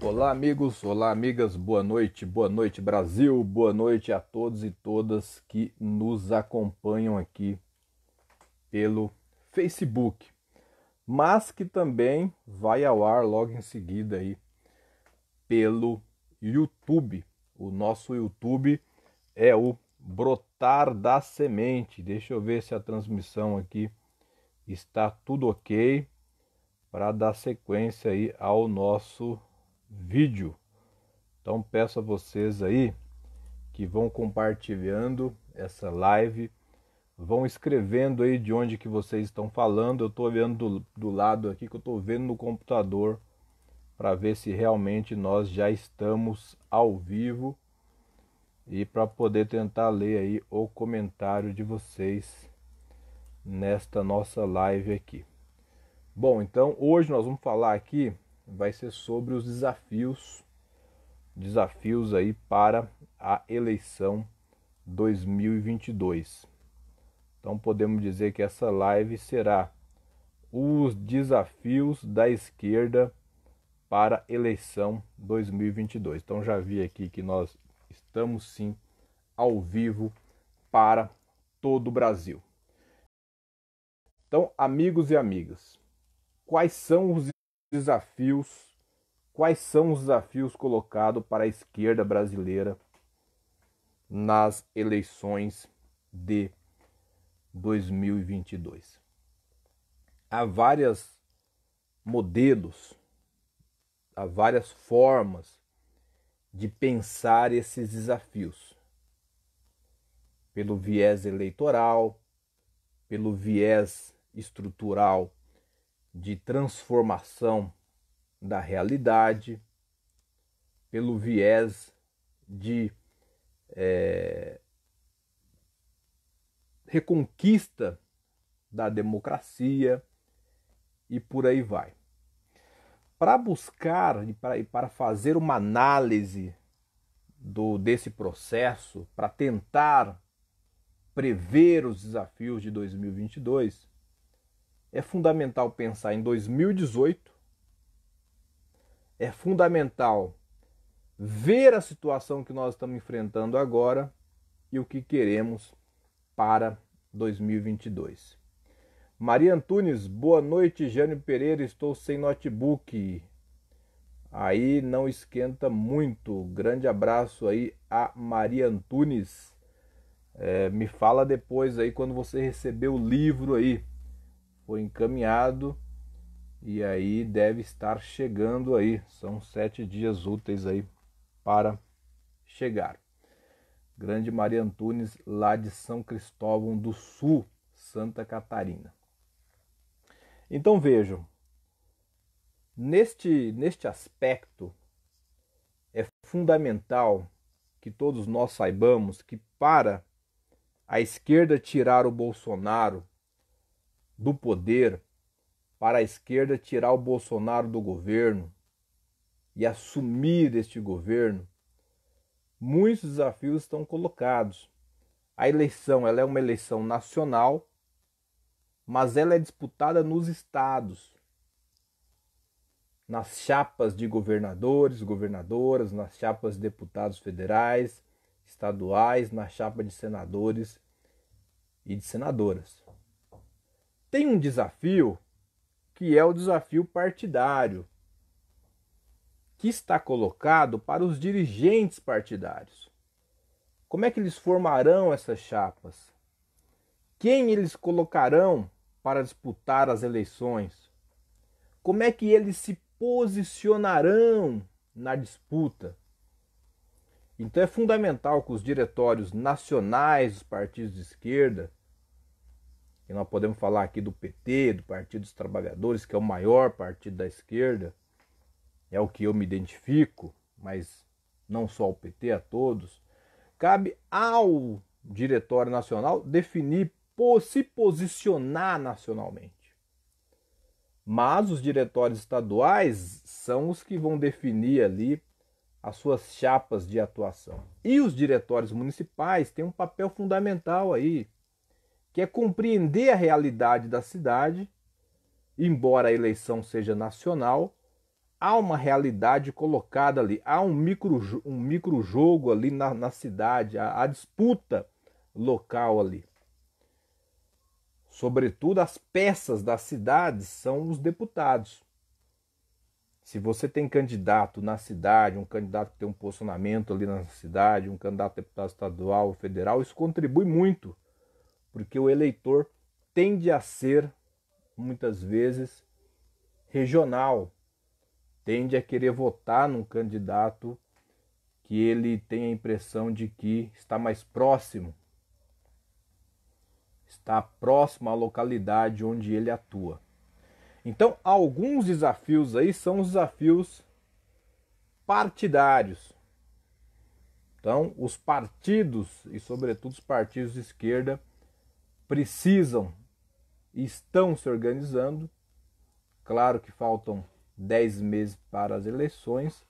Olá, amigos, olá, amigas, boa noite, boa noite, Brasil, boa noite a todos e todas que nos acompanham aqui pelo Facebook, mas que também vai ao ar logo em seguida aí pelo YouTube. O nosso YouTube é o Brotar da Semente. Deixa eu ver se a transmissão aqui está tudo ok para dar sequência aí ao nosso vídeo. Então peço a vocês aí que vão compartilhando essa live, vão escrevendo aí de onde que vocês estão falando. Eu estou olhando do, do lado aqui que eu estou vendo no computador para ver se realmente nós já estamos ao vivo e para poder tentar ler aí o comentário de vocês nesta nossa live aqui. Bom, então hoje nós vamos falar aqui vai ser sobre os desafios, desafios aí para a eleição 2022. Então podemos dizer que essa live será os desafios da esquerda para eleição 2022. Então já vi aqui que nós estamos sim ao vivo para todo o Brasil. Então, amigos e amigas, quais são os desafios, quais são os desafios colocados para a esquerda brasileira nas eleições de 2022. Há vários modelos, há várias formas de pensar esses desafios. Pelo viés eleitoral, pelo viés estrutural de transformação da realidade, pelo viés de é, reconquista da democracia e por aí vai. Para buscar e para, para fazer uma análise do desse processo, para tentar prever os desafios de 2022, é fundamental pensar em 2018, é fundamental ver a situação que nós estamos enfrentando agora e o que queremos para 2022. Maria Antunes, boa noite. Jânio Pereira, estou sem notebook. Aí não esquenta muito. Grande abraço aí a Maria Antunes. É, me fala depois aí quando você receber o livro aí foi encaminhado e aí deve estar chegando aí. São sete dias úteis aí para chegar. Grande Maria Antunes, lá de São Cristóvão do Sul, Santa Catarina. Então vejam, neste, neste aspecto é fundamental que todos nós saibamos que para a esquerda tirar o Bolsonaro do poder para a esquerda tirar o Bolsonaro do governo e assumir este governo, muitos desafios estão colocados. A eleição ela é uma eleição nacional, mas ela é disputada nos estados, nas chapas de governadores, governadoras, nas chapas de deputados federais, estaduais, na chapa de senadores e de senadoras. Tem um desafio que é o desafio partidário, que está colocado para os dirigentes partidários. Como é que eles formarão essas chapas? Quem eles colocarão para disputar as eleições? Como é que eles se posicionarão na disputa? Então é fundamental que os diretórios nacionais dos partidos de esquerda e nós podemos falar aqui do PT, do Partido dos Trabalhadores, que é o maior partido da esquerda, é o que eu me identifico, mas não só o PT, a todos, cabe ao Diretório Nacional definir, se posicionar nacionalmente. Mas os diretórios estaduais são os que vão definir ali as suas chapas de atuação. E os diretórios municipais têm um papel fundamental aí, que é compreender a realidade da cidade. Embora a eleição seja nacional, há uma realidade colocada ali, há um micro, um micro jogo ali na, na cidade, a, disputa local ali. Sobretudo, as peças das cidades são os deputados. Se você tem candidato na cidade, um candidato que tem um posicionamento ali na cidade, um candidato a deputado estadual, federal, isso contribui muito porque o eleitor tende a ser, muitas vezes, regional, tende a querer votar num candidato que ele tem a impressão de que está mais próximo, está próximo à localidade onde ele atua. Então, alguns desafios aí são os desafios partidários. Então, os partidos, e sobretudo os partidos de esquerda, precisam e estão se organizando. Claro que faltam 10 meses para as eleições,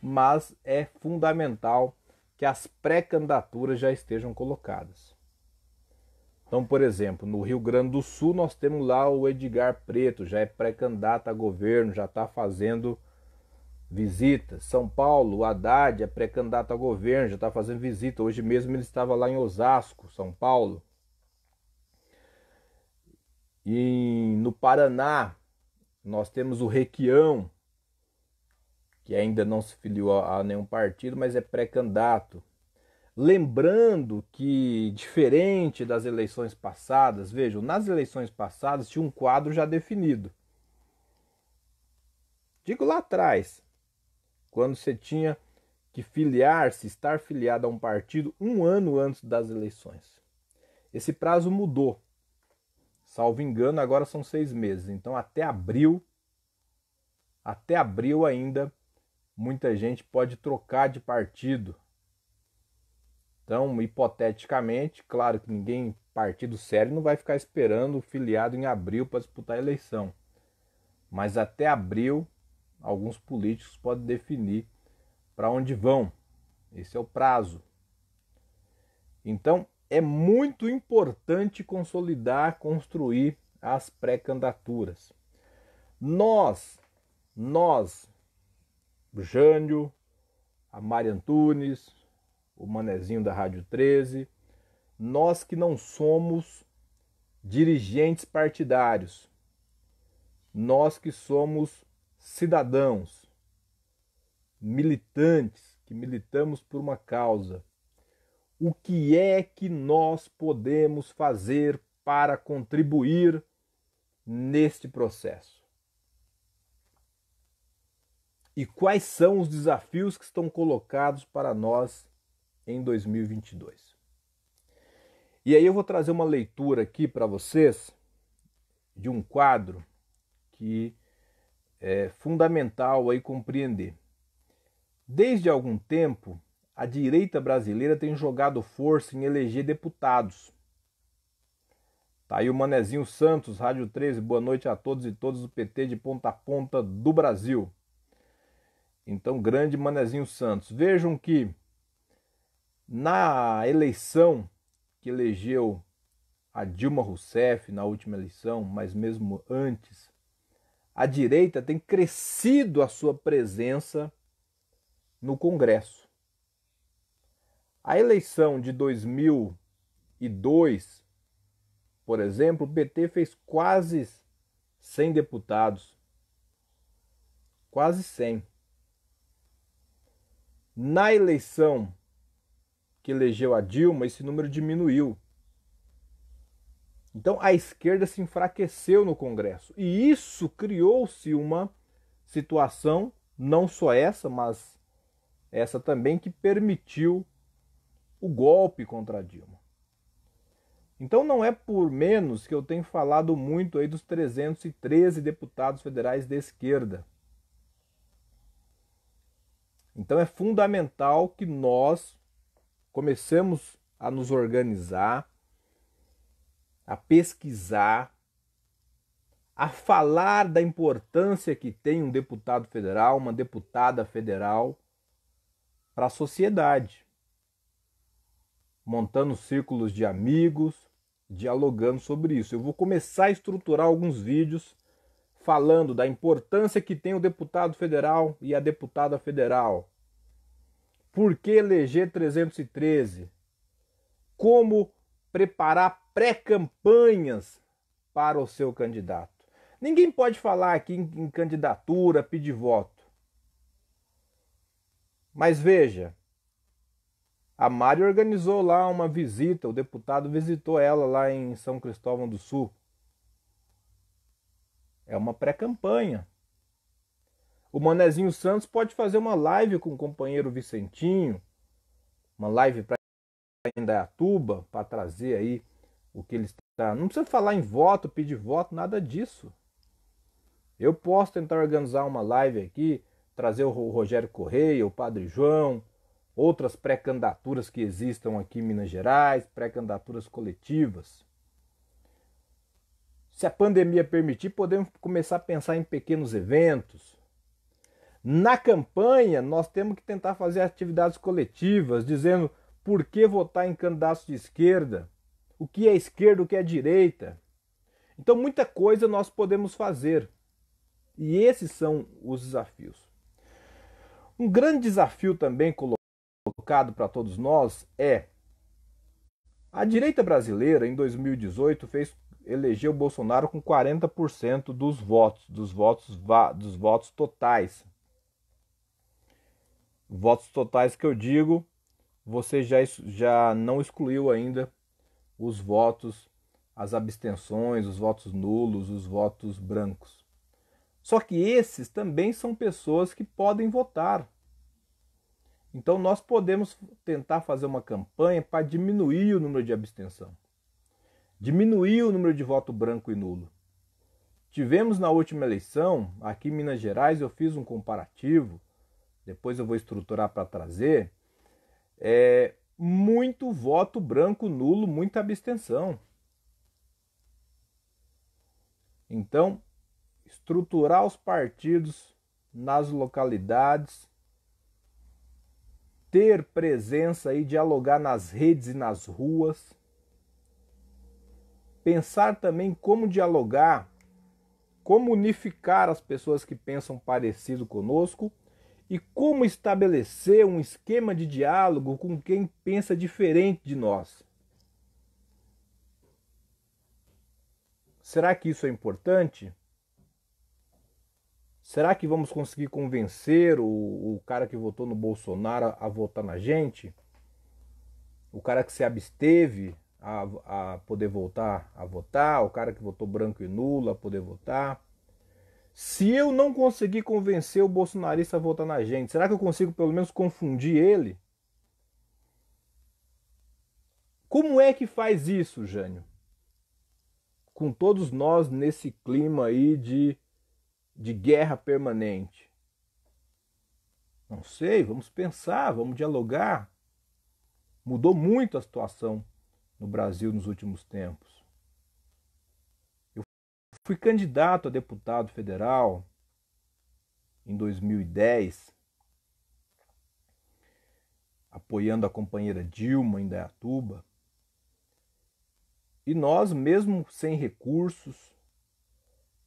mas é fundamental que as pré-candidaturas já estejam colocadas. Então, por exemplo, no Rio Grande do Sul, nós temos lá o Edgar Preto, já é pré-candidato a governo, já está fazendo visitas. São Paulo, o Haddad é pré-candidato a governo, já está fazendo visita. Hoje mesmo ele estava lá em Osasco, São Paulo. E no Paraná, nós temos o Requião, que ainda não se filiou a, a nenhum partido, mas é pré-candidato. Lembrando que, diferente das eleições passadas, vejam, nas eleições passadas tinha um quadro já definido. Digo lá atrás, quando você tinha que filiar-se, estar filiado a um partido um ano antes das eleições. Esse prazo mudou. Salvo engano, agora são seis meses. Então, até abril, até abril ainda, muita gente pode trocar de partido. Então, hipoteticamente, claro que ninguém, partido sério, não vai ficar esperando o filiado em abril para disputar a eleição. Mas até abril, alguns políticos podem definir para onde vão. Esse é o prazo. Então, é muito importante consolidar, construir as pré-candidaturas. Nós, nós, Jânio, a Mari Antunes, o Manezinho da Rádio 13, nós que não somos dirigentes partidários, nós que somos cidadãos, militantes, que militamos por uma causa, o que é que nós podemos fazer para contribuir neste processo? E quais são os desafios que estão colocados para nós em 2022? E aí eu vou trazer uma leitura aqui para vocês de um quadro que é fundamental aí compreender. Desde algum tempo, a direita brasileira tem jogado força em eleger deputados. Tá aí o Manezinho Santos, Rádio 13. Boa noite a todos e todas do PT de ponta a ponta do Brasil. Então, grande Manezinho Santos. Vejam que na eleição que elegeu a Dilma Rousseff na última eleição, mas mesmo antes, a direita tem crescido a sua presença no Congresso. A eleição de 2002, por exemplo, o PT fez quase 100 deputados. Quase 100. Na eleição que elegeu a Dilma, esse número diminuiu. Então a esquerda se enfraqueceu no Congresso. E isso criou-se uma situação, não só essa, mas essa também, que permitiu o golpe contra Dilma. Então não é por menos que eu tenho falado muito aí dos 313 deputados federais de esquerda. Então é fundamental que nós comecemos a nos organizar, a pesquisar, a falar da importância que tem um deputado federal, uma deputada federal para a sociedade montando círculos de amigos, dialogando sobre isso. Eu vou começar a estruturar alguns vídeos falando da importância que tem o deputado federal e a deputada federal. Por que eleger 313? Como preparar pré-campanhas para o seu candidato. Ninguém pode falar aqui em, candidatura, pedir voto. Mas veja, a Mari organizou lá uma visita, o deputado visitou ela lá em São Cristóvão do Sul. É uma pré-campanha. O Manezinho Santos pode fazer uma live com o companheiro Vicentinho, uma live para Indaiatuba, para trazer aí o que eles está. Não precisa falar em voto, pedir voto, nada disso. Eu posso tentar organizar uma live aqui, trazer o Rogério Correia, o Padre João, outras pré-candidaturas que existam aqui em Minas Gerais, pré-candidaturas coletivas. Se a pandemia permitir, podemos começar a pensar em pequenos eventos. Na campanha, nós temos que tentar fazer atividades coletivas, dizendo por que votar em candidatos de esquerda, o que é esquerda, o que é direita. Então, muita coisa nós podemos fazer. E esses são os desafios. Um grande desafio também colocado colocado para todos nós é: a direita brasileira em 2018 fez elegeu Bolsonaro com 40% dos votos, dos votos dos votos totais. Votos totais que eu digo, você já, já não excluiu ainda os votos, as abstenções, os votos nulos, os votos brancos. Só que esses também são pessoas que podem votar. Então, nós podemos tentar fazer uma campanha para diminuir o número de abstenção, diminuir o número de voto branco e nulo. Tivemos na última eleição, aqui em Minas Gerais, eu fiz um comparativo, depois eu vou estruturar para trazer, é, muito voto branco nulo, muita abstenção. Então, estruturar os partidos nas localidades ter presença e dialogar nas redes e nas ruas. Pensar também como dialogar, como unificar as pessoas que pensam parecido conosco e como estabelecer um esquema de diálogo com quem pensa diferente de nós. Será que isso é importante? Será que vamos conseguir convencer o, o cara que votou no Bolsonaro a, a, votar na gente? O cara que se absteve a, a poder voltar a votar? O cara que votou branco e nulo a poder votar? Se eu não conseguir convencer o bolsonarista a votar na gente, será que eu consigo pelo menos confundir ele? Como é que faz isso, Jânio? Com todos nós nesse clima aí de de guerra permanente? Não sei, vamos pensar, vamos dialogar. Mudou muito a situação no Brasil nos últimos tempos. Eu fui candidato a deputado federal em 2010, apoiando a companheira Dilma em Dayatuba. E nós, mesmo sem recursos,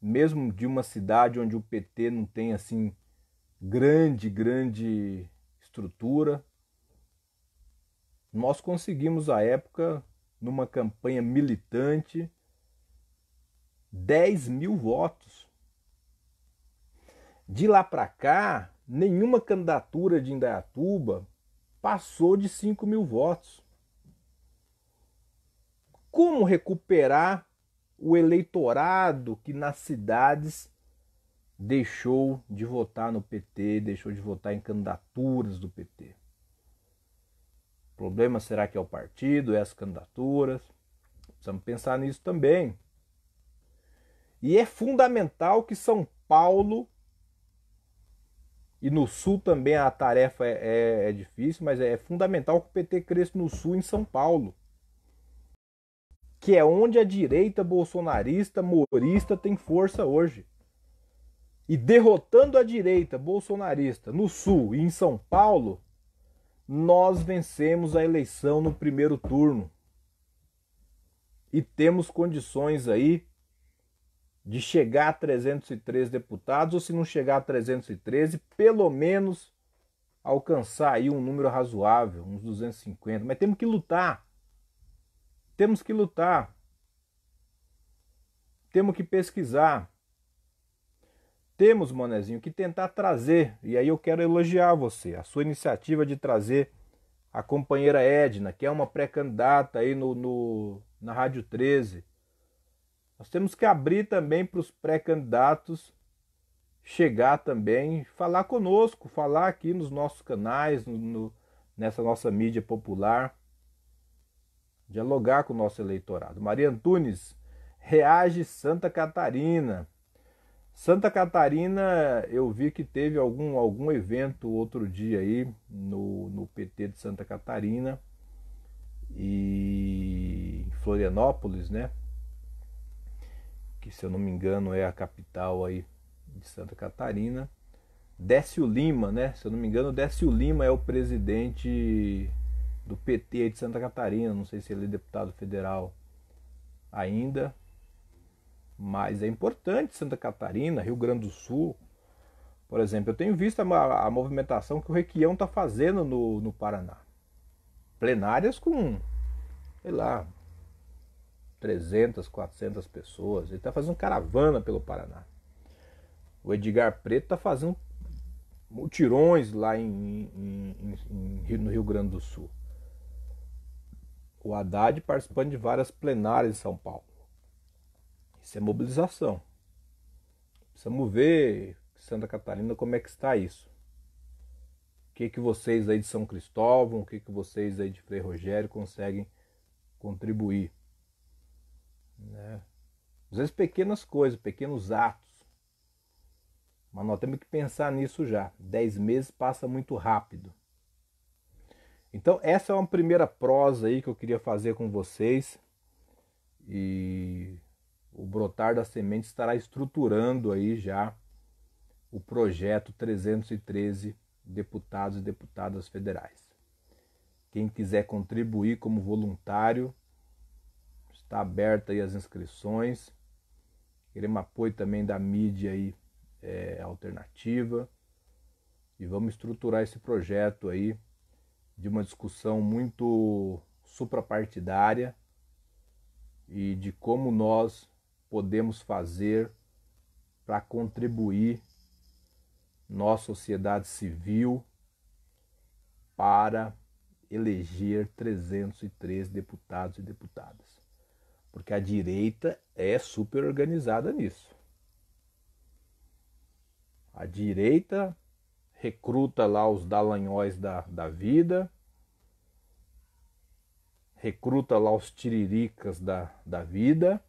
mesmo de uma cidade onde o PT não tem assim grande, grande estrutura, nós conseguimos à época, numa campanha militante, 10 mil votos. De lá para cá, nenhuma candidatura de Indaiatuba passou de 5 mil votos. Como recuperar o eleitorado que nas cidades deixou de votar no PT, deixou de votar em candidaturas do PT. O problema será que é o partido, é as candidaturas? Precisamos pensar nisso também. E é fundamental que São Paulo e no Sul também a tarefa é, é, é difícil, mas é fundamental que o PT cresça no Sul, em São Paulo que é onde a direita bolsonarista, morista tem força hoje. E derrotando a direita bolsonarista no Sul e em São Paulo, nós vencemos a eleição no primeiro turno. E temos condições aí de chegar a 303 deputados, ou se não chegar a 313, pelo menos alcançar aí um número razoável, uns 250. Mas temos que lutar. Temos que lutar. Temos que pesquisar. Temos, Monezinho, que tentar trazer, e aí eu quero elogiar você, a sua iniciativa de trazer a companheira Edna, que é uma pré-candidata aí no, no, na Rádio 13. Nós temos que abrir também para os pré-candidatos chegar também, falar conosco, falar aqui nos nossos canais, no, no, nessa nossa mídia popular dialogar com o nosso eleitorado. Maria Antunes, reage Santa Catarina. Santa Catarina, eu vi que teve algum, algum evento outro dia aí no, no PT de Santa Catarina e Florianópolis, né? Que se eu não me engano é a capital aí de Santa Catarina. Décio Lima, né? Se eu não me engano, Décio Lima é o presidente do PT de Santa Catarina, não sei se ele é deputado federal ainda, mas é importante Santa Catarina, Rio Grande do Sul. Por exemplo, eu tenho visto a, a movimentação que o Requião está fazendo no, no Paraná. Plenárias com, sei lá, 300, 400 pessoas. Ele está fazendo caravana pelo Paraná. O Edgar Preto está fazendo mutirões lá em, em, em, no Rio Grande do Sul o Haddad participando de várias plenárias em São Paulo. Isso é mobilização. Precisamos ver Santa Catarina como é que está isso. O que, que vocês aí de São Cristóvão, o que, que vocês aí de Frei Rogério conseguem contribuir. Né? Às vezes pequenas coisas, pequenos atos. Mas nós temos que pensar nisso já. Dez meses passa muito rápido. Então essa é uma primeira prosa aí que eu queria fazer com vocês. E o brotar da semente estará estruturando aí já o projeto 313 deputados e deputadas federais. Quem quiser contribuir como voluntário, está aberta aí as inscrições. Queremos apoio também da mídia aí é, alternativa e vamos estruturar esse projeto aí de uma discussão muito suprapartidária e de como nós podemos fazer para contribuir nossa sociedade civil para eleger 303 deputados e deputadas. Porque a direita é super organizada nisso. A direita recruta lá os dalanhóis da, da vida, recruta lá os tiriricas da, da vida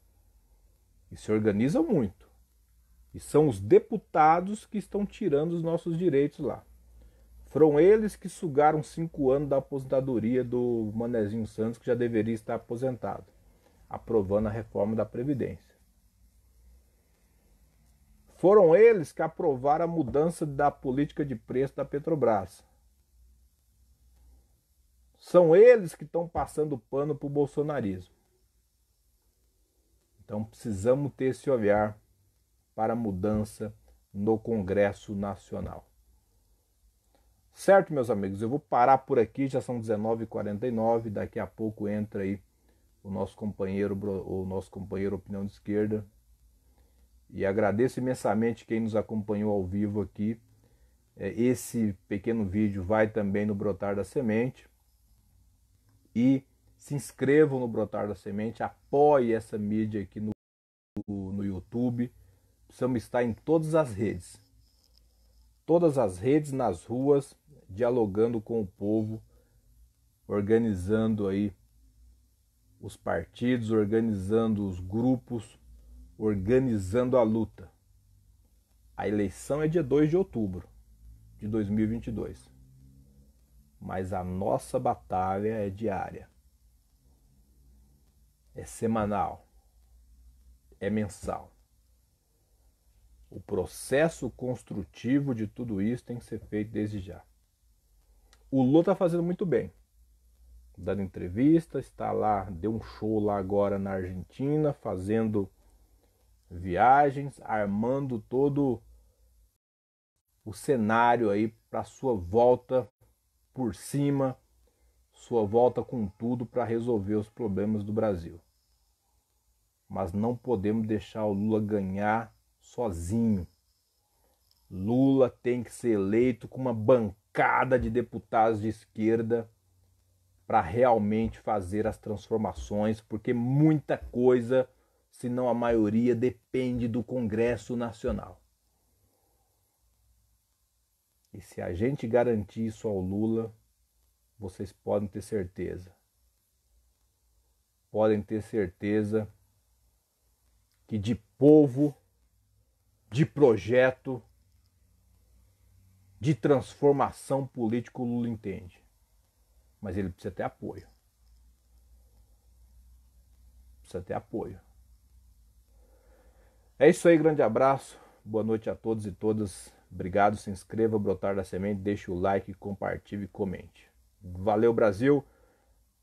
e se organiza muito. E são os deputados que estão tirando os nossos direitos lá. Foram eles que sugaram cinco anos da aposentadoria do Manezinho Santos, que já deveria estar aposentado, aprovando a reforma da Previdência. Foram eles que aprovaram a mudança da política de preço da Petrobras. São eles que estão passando pano para o bolsonarismo. Então precisamos ter esse olhar para a mudança no Congresso Nacional. Certo, meus amigos, eu vou parar por aqui, já são 19h49, daqui a pouco entra aí o nosso companheiro, o nosso companheiro Opinião de Esquerda, e agradeço imensamente quem nos acompanhou ao vivo aqui. É, esse pequeno vídeo vai também no Brotar da Semente. E se inscrevam no Brotar da Semente, apoie essa mídia aqui no, no YouTube. Precisamos estar em todas as redes. Todas as redes, nas ruas, dialogando com o povo, organizando aí os partidos, organizando os grupos, organizando a luta. A eleição é dia 2 de outubro de 2022. Mas a nossa batalha é diária. É semanal. É mensal. O processo construtivo de tudo isso tem que ser feito desde já. O Lula está fazendo muito bem. Dando entrevista, está lá, deu um show lá agora na Argentina, fazendo viagens, armando todo o cenário aí para sua volta por cima, sua volta com tudo para resolver os problemas do Brasil. Mas não podemos deixar o Lula ganhar sozinho. Lula tem que ser eleito com uma bancada de deputados de esquerda para realmente fazer as transformações, porque muita coisa se não a maioria, depende do Congresso Nacional. E se a gente garantir isso ao Lula, vocês podem ter certeza. Podem ter certeza que de povo, de projeto, de transformação política o Lula entende. Mas ele precisa ter apoio. Precisa ter apoio. É isso aí, grande abraço. Boa noite a todos e todas. Obrigado, se inscreva, brotar da semente, deixe o like, compartilhe e comente. Valeu, Brasil.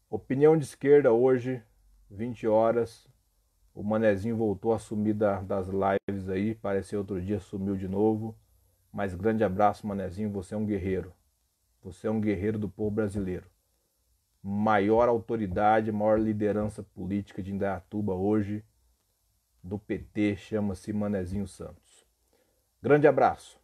Opinião de esquerda hoje, 20 horas. O Manezinho voltou a sumir da, das lives aí, pareceu outro dia, sumiu de novo. Mas grande abraço, Manezinho, você é um guerreiro. Você é um guerreiro do povo brasileiro. Maior autoridade, maior liderança política de Indaiatuba hoje do PT chama-se Manezinho Santos. Grande abraço.